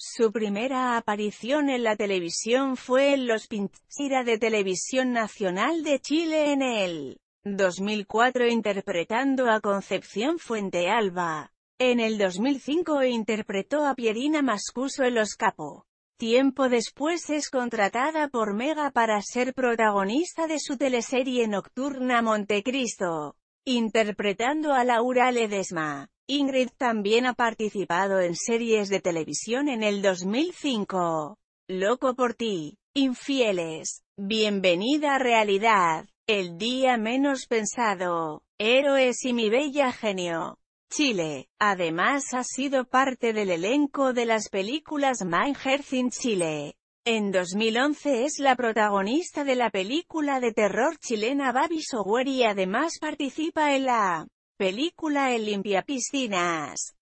Su primera aparición en la televisión fue en los Pinchira de Televisión Nacional de Chile en el 2004 interpretando a Concepción Fuente Alba. En el 2005 interpretó a Pierina Mascuso en Los Capo. Tiempo después es contratada por Mega para ser protagonista de su teleserie nocturna Montecristo. Interpretando a Laura Ledesma, Ingrid también ha participado en series de televisión en el 2005. Loco por ti, Infieles, Bienvenida a Realidad, El Día Menos Pensado, Héroes y Mi Bella Genio. Chile. Además ha sido parte del elenco de las películas Herz in Chile, en 2011 es la protagonista de la película de terror chilena Babi Sower y además participa en la película El Piscinas.